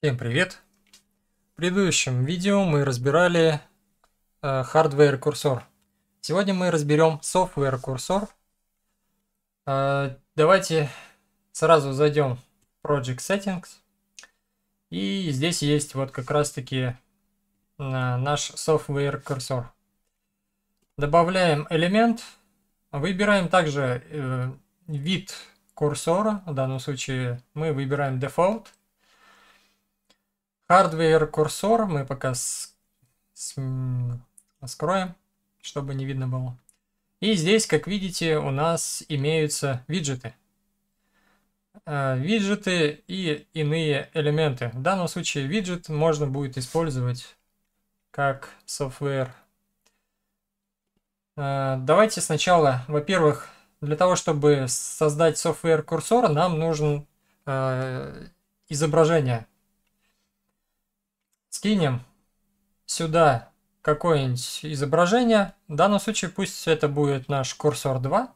Всем привет! В предыдущем видео мы разбирали э, hardware курсор. Сегодня мы разберем software курсор. Э, давайте сразу зайдем в Project Settings. И здесь есть вот как раз таки э, наш software курсор. Добавляем элемент. Выбираем также э, вид курсора. В данном случае мы выбираем Default – Hardware курсор мы пока с... С... скроем, чтобы не видно было. И здесь, как видите, у нас имеются виджеты. Э, виджеты и иные элементы. В данном случае виджет можно будет использовать как software. Э, давайте сначала, во-первых, для того, чтобы создать software курсора, нам нужен э, изображение скинем сюда какое-нибудь изображение. В данном случае пусть это будет наш курсор 2.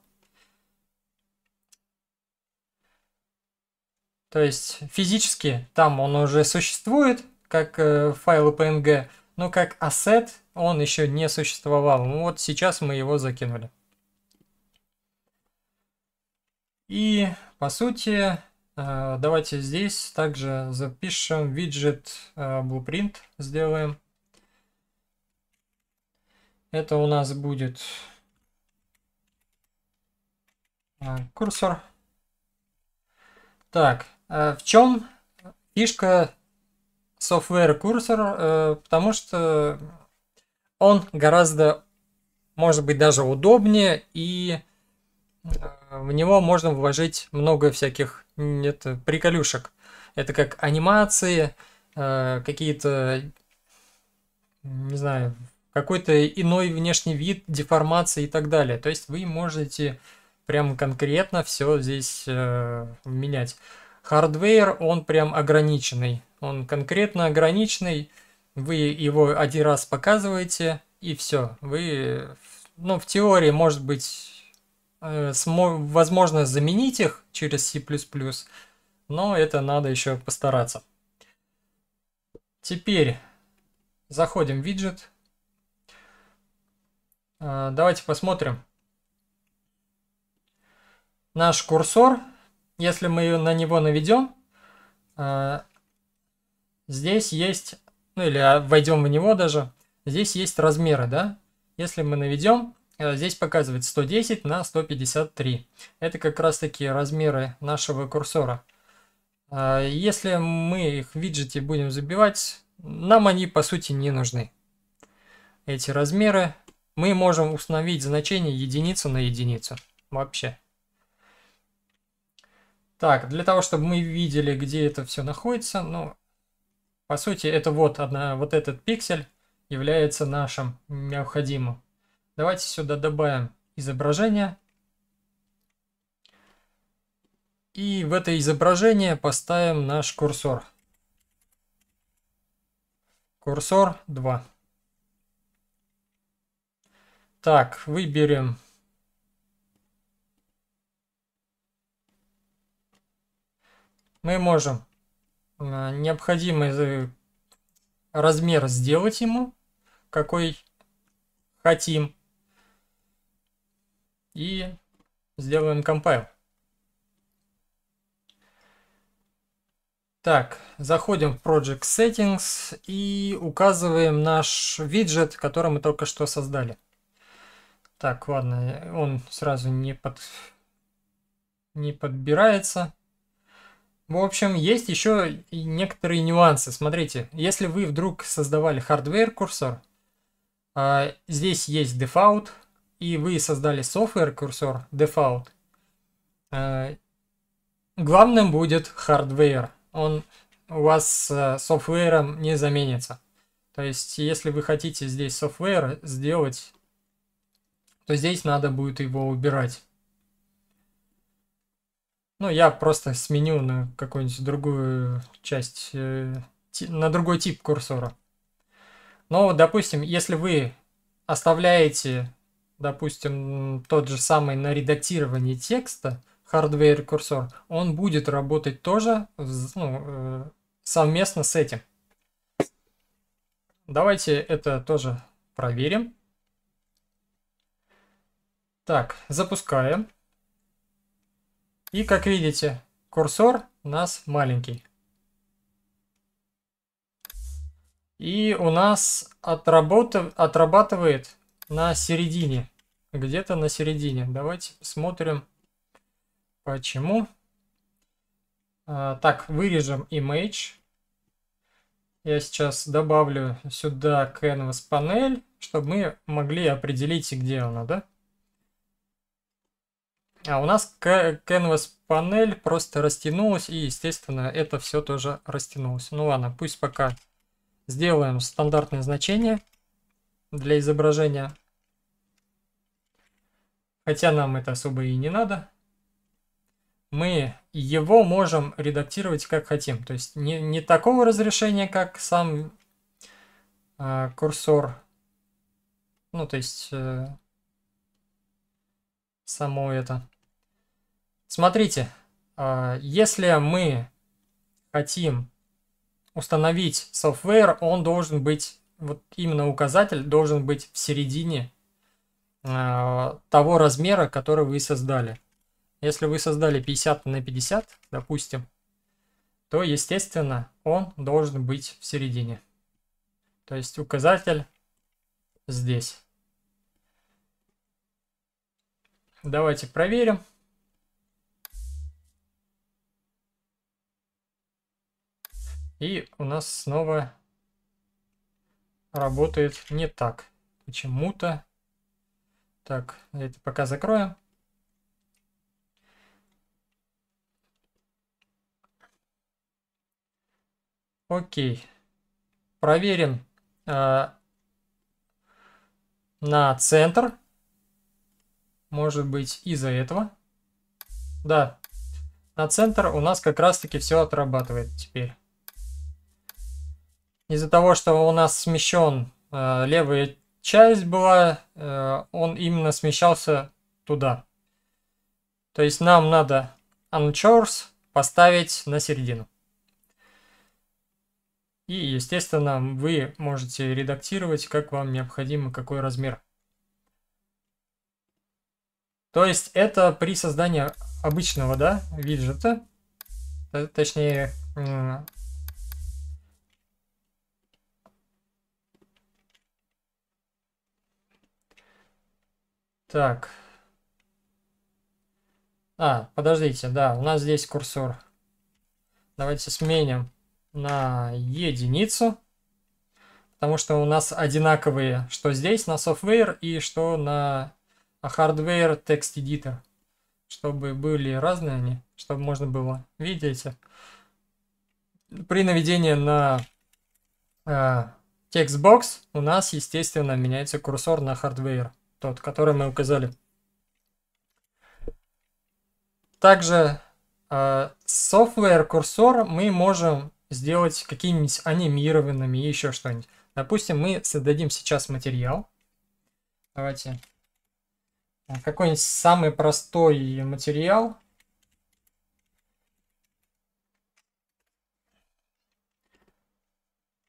То есть физически там он уже существует, как э, файл PNG, но как ассет он еще не существовал. Ну вот сейчас мы его закинули. И по сути Э, давайте здесь также запишем виджет э, Blueprint, сделаем. Это у нас будет э, курсор. Так, в чем фишка software курсор? Потому что он гораздо, может быть, даже удобнее и Э, в него можно вложить много всяких нет, приколюшек. Это как анимации, э, какие-то, не знаю, какой-то иной внешний вид, деформации и так далее. То есть вы можете прям конкретно все здесь э, менять. Хардвейр, он прям ограниченный. Он конкретно ограниченный. Вы его один раз показываете, и все. Вы, ну, в теории, может быть, Э, возможно заменить их через C++, но это надо еще постараться. Теперь заходим в виджет. Э, давайте посмотрим. Наш курсор, если мы на него наведем, э, здесь есть, ну или а, войдем в него даже, здесь есть размеры, да? Если мы наведем, Э, здесь показывает 110 на 153. Это как раз таки размеры нашего курсора. Э, если мы их в виджете будем забивать, нам они по сути не нужны. Эти размеры мы можем установить значение единица на единицу вообще. Так, для того, чтобы мы видели, где это все находится, ну, по сути, это вот, одна, вот этот пиксель является нашим необходимым. Давайте сюда добавим изображение. И в это изображение поставим наш курсор. Курсор 2. Так, выберем мы можем э, необходимый э, размер сделать ему, какой хотим и сделаем компайл. Так, заходим в Project Settings и указываем наш виджет, который мы только что создали. Так, ладно, он сразу не, под... не подбирается. В общем, есть еще и некоторые нюансы. Смотрите, если вы вдруг создавали hardware курсор, а, здесь есть дефаут, и вы создали software курсор default, э, главным будет hardware. Он у вас с софтвером э, не заменится. То есть, если вы хотите здесь софтвер сделать, то здесь надо будет его убирать. Ну, я просто сменю на какую-нибудь другую часть, э, на другой тип курсора. Но, допустим, если вы оставляете допустим, тот же самый на редактирование текста, hardware курсор, он будет работать тоже ну, э, совместно с этим. Давайте это тоже проверим. Так, запускаем. И как видите, курсор у нас маленький. И у нас отработав... отрабатывает на середине где-то на середине. Давайте посмотрим, почему. А, так, вырежем image. Я сейчас добавлю сюда canvas панель, чтобы мы могли определить, где она, да? А у нас canvas панель просто растянулась, и, естественно, это все тоже растянулось. Ну ладно, пусть пока сделаем стандартное значение для изображения хотя нам это особо и не надо. Мы его можем редактировать как хотим. То есть не, не такого разрешения, как сам э, курсор. Ну, то есть э, само это. Смотрите, э, если мы хотим установить софтвер, он должен быть, вот именно указатель должен быть в середине а, того размера, который вы создали. Если вы создали 50 на 50, допустим, то, естественно, он должен быть в середине. То есть указатель здесь. Давайте проверим. И у нас снова работает не так. Почему-то так, я это пока закрою. Окей. Проверен э, на центр. Может быть из-за этого. Да. На центр у нас как раз таки все отрабатывает теперь. Из-за того, что у нас смещен э, левый часть была, э, он именно смещался туда. То есть нам надо anchors поставить на середину. И, естественно, вы можете редактировать, как вам необходимо, какой размер. То есть это при создании обычного да, виджета, точнее Так. А, подождите, да, у нас здесь курсор. Давайте сменим на единицу. Потому что у нас одинаковые, что здесь на software и что на hardware text editor. Чтобы были разные они, чтобы можно было. Видите? При наведении на э, текстбокс у нас, естественно, меняется курсор на hardware тот, который мы указали. Также э, software курсор мы можем сделать какими-нибудь анимированными и еще что-нибудь. Допустим, мы создадим сейчас материал. Давайте э, какой-нибудь самый простой материал.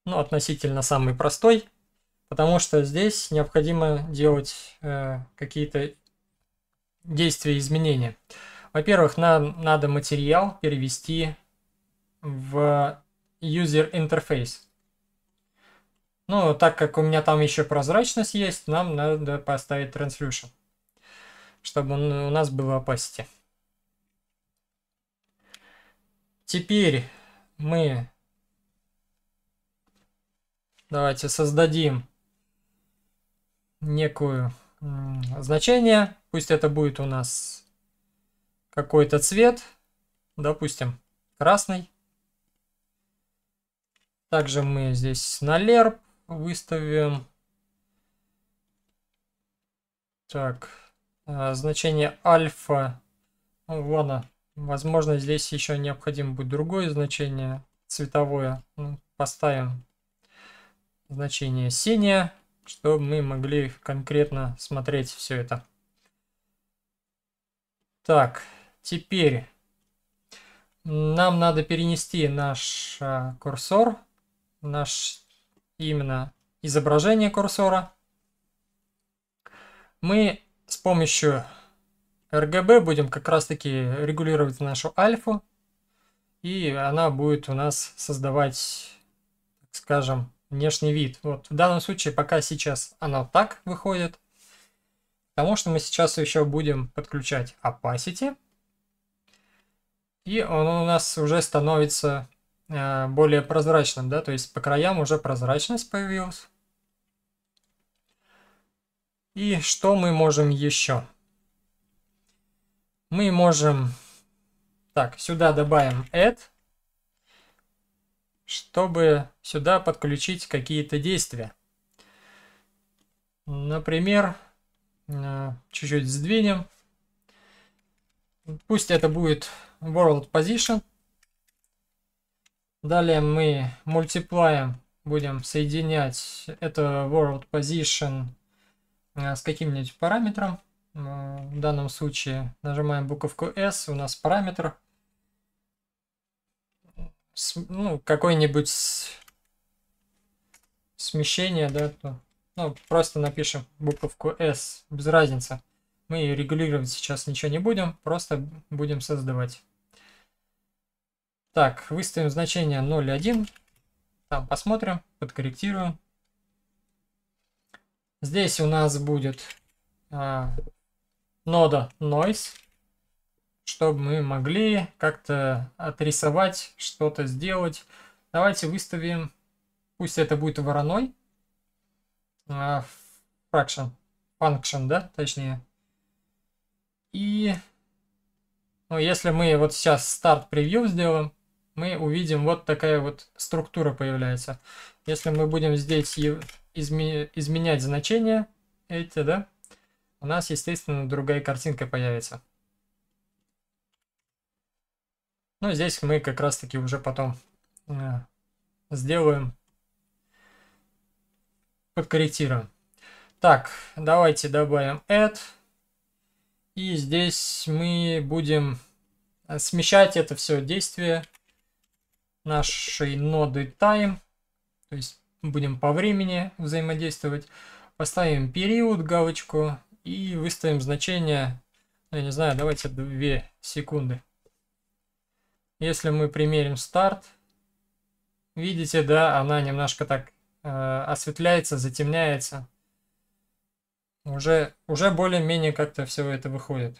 Ну, относительно самый простой потому что здесь необходимо делать э, какие-то действия изменения. Во-первых, нам надо материал перевести в user interface. Ну, так как у меня там еще прозрачность есть, нам надо поставить translution, чтобы он у нас было опасти. Теперь мы давайте создадим некую значение. Пусть это будет у нас какой-то цвет, допустим, красный. Также мы здесь на лерп выставим. Так, э, значение альфа. Ну, ладно, возможно, здесь еще необходимо будет другое значение цветовое. Ну, поставим значение синее чтобы мы могли конкретно смотреть все это. Так, теперь нам надо перенести наш а, курсор, наш именно изображение курсора. Мы с помощью RGB будем как раз таки регулировать нашу альфу. И она будет у нас создавать, так скажем, внешний вид. Вот в данном случае пока сейчас она так выходит, потому что мы сейчас еще будем подключать opacity, и он у нас уже становится э, более прозрачным, да, то есть по краям уже прозрачность появилась. И что мы можем еще? Мы можем... Так, сюда добавим add чтобы сюда подключить какие-то действия. Например, э, чуть-чуть сдвинем. Пусть это будет World Position. Далее мы мультиплаем, будем соединять это World Position э, с каким-нибудь параметром. Э, в данном случае нажимаем буковку S, у нас параметр – ну, какое-нибудь смещение, да, то, ну, просто напишем буковку S, без разницы. Мы ее регулировать сейчас ничего не будем, просто будем создавать. Так, выставим значение 0,1. Там посмотрим, подкорректируем. Здесь у нас будет а, нода noise чтобы мы могли как-то отрисовать, что-то сделать. Давайте выставим, пусть это будет вороной, fraction, а, function, да, точнее. И ну, если мы вот сейчас старт превью сделаем, мы увидим вот такая вот структура появляется. Если мы будем здесь изменять значения эти, да, у нас, естественно, другая картинка появится. Но ну, здесь мы как раз таки уже потом э, сделаем, подкорректируем. Так, давайте добавим add. И здесь мы будем э, смещать это все действие нашей ноды time. То есть будем по времени взаимодействовать. Поставим период, галочку и выставим значение, ну, я не знаю, давайте 2 секунды. Если мы примерим старт, видите, да, она немножко так э, осветляется, затемняется. Уже, уже более-менее как-то все это выходит.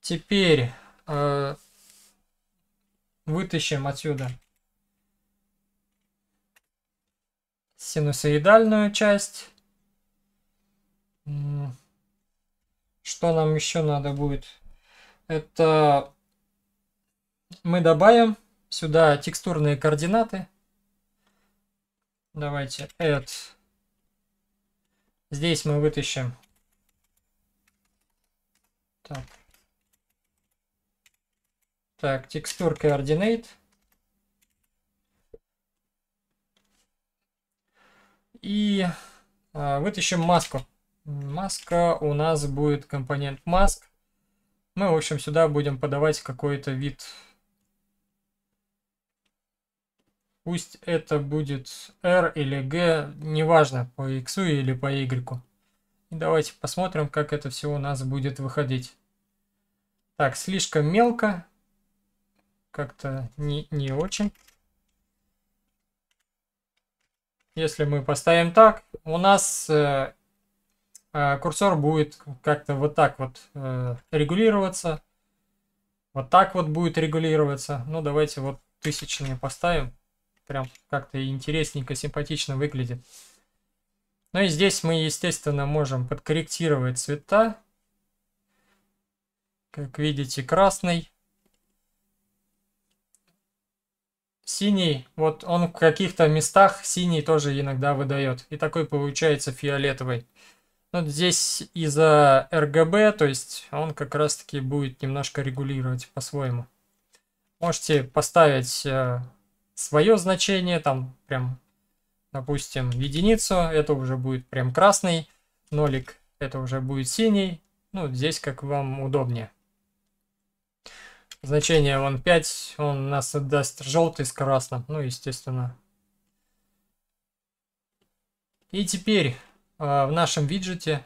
Теперь э, вытащим отсюда синусоидальную часть. Что нам еще надо будет? Это мы добавим сюда текстурные координаты. Давайте add. Здесь мы вытащим. Так. Так, текстур координат. И э, вытащим маску. Маска у нас будет компонент mask. Мы, в общем, сюда будем подавать какой-то вид. Пусть это будет R или G, неважно, по X или по Y. И давайте посмотрим, как это все у нас будет выходить. Так, слишком мелко. Как-то не, не очень. Если мы поставим так, у нас э, Э, курсор будет как-то вот так вот э, регулироваться. Вот так вот будет регулироваться. Ну, давайте вот тысячные поставим. Прям как-то интересненько, симпатично выглядит. Ну и здесь мы, естественно, можем подкорректировать цвета. Как видите, красный. Синий, вот он в каких-то местах синий тоже иногда выдает. И такой получается фиолетовый. Вот ну, здесь из-за RGB, то есть он как раз-таки будет немножко регулировать по-своему. Можете поставить э, свое значение, там прям, допустим, единицу, это уже будет прям красный, нолик это уже будет синий, ну, здесь как вам удобнее. Значение вон 5, он нас отдаст желтый с красным, ну, естественно. И теперь а, в нашем виджете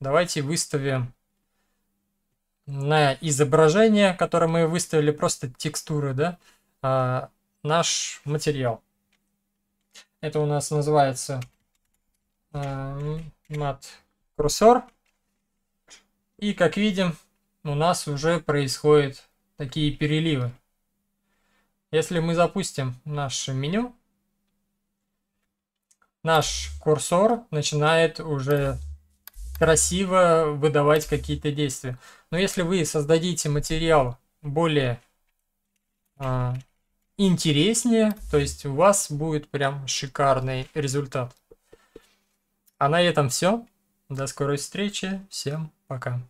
давайте выставим на изображение, которое мы выставили, просто текстуры, да, а, наш материал. Это у нас называется а, мат курсор. И как видим, у нас уже происходят такие переливы. Если мы запустим наше меню, наш курсор начинает уже красиво выдавать какие-то действия. Но если вы создадите материал более а, интереснее, то есть у вас будет прям шикарный результат. А на этом все. До скорой встречи. Всем пока.